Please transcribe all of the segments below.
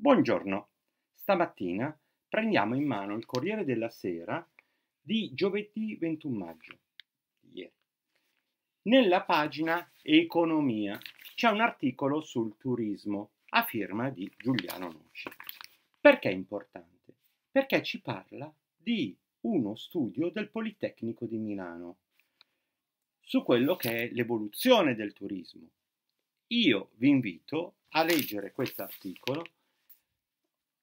Buongiorno, stamattina prendiamo in mano il Corriere della Sera di giovedì 21 maggio, ieri. Nella pagina Economia c'è un articolo sul turismo a firma di Giuliano Noci. Perché è importante? Perché ci parla di uno studio del Politecnico di Milano su quello che è l'evoluzione del turismo. Io vi invito a leggere questo articolo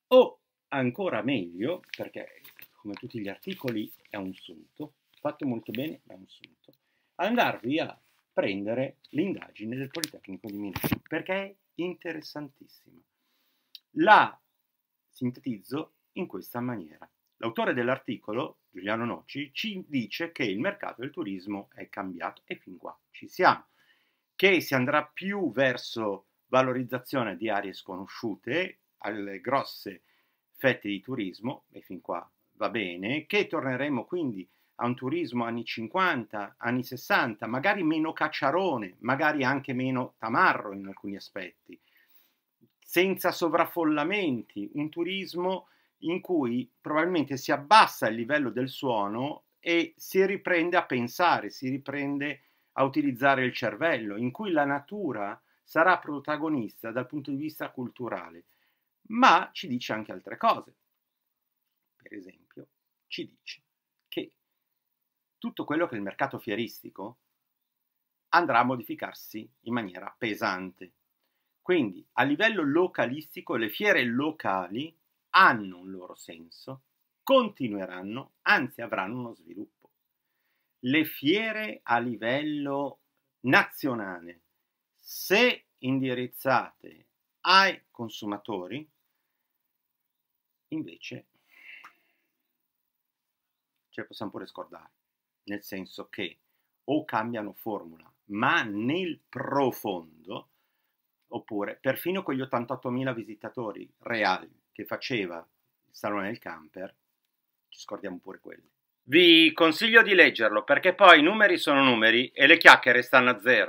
o ancora meglio, perché come tutti gli articoli è un sunto, fatto molto bene è un sunto, andarvi a prendere l'indagine del Politecnico di Milano, perché è interessantissima. La sintetizzo in questa maniera. L'autore dell'articolo, Giuliano Noci, ci dice che il mercato del turismo è cambiato e fin qua ci siamo, che si andrà più verso valorizzazione di aree sconosciute, alle grosse fette di turismo, e fin qua va bene, che torneremo quindi a un turismo anni 50, anni 60, magari meno cacciarone, magari anche meno tamarro in alcuni aspetti, senza sovraffollamenti, un turismo in cui probabilmente si abbassa il livello del suono e si riprende a pensare, si riprende a utilizzare il cervello, in cui la natura sarà protagonista dal punto di vista culturale ma ci dice anche altre cose. Per esempio, ci dice che tutto quello che è il mercato fieristico andrà a modificarsi in maniera pesante. Quindi a livello localistico le fiere locali hanno un loro senso, continueranno, anzi avranno uno sviluppo. Le fiere a livello nazionale, se indirizzate ai consumatori, invece ce possiamo pure scordare, nel senso che o cambiano formula, ma nel profondo, oppure perfino quegli 88.000 visitatori reali che faceva il Salone del Camper, ci scordiamo pure quelli. Vi consiglio di leggerlo perché poi i numeri sono numeri e le chiacchiere stanno a zero.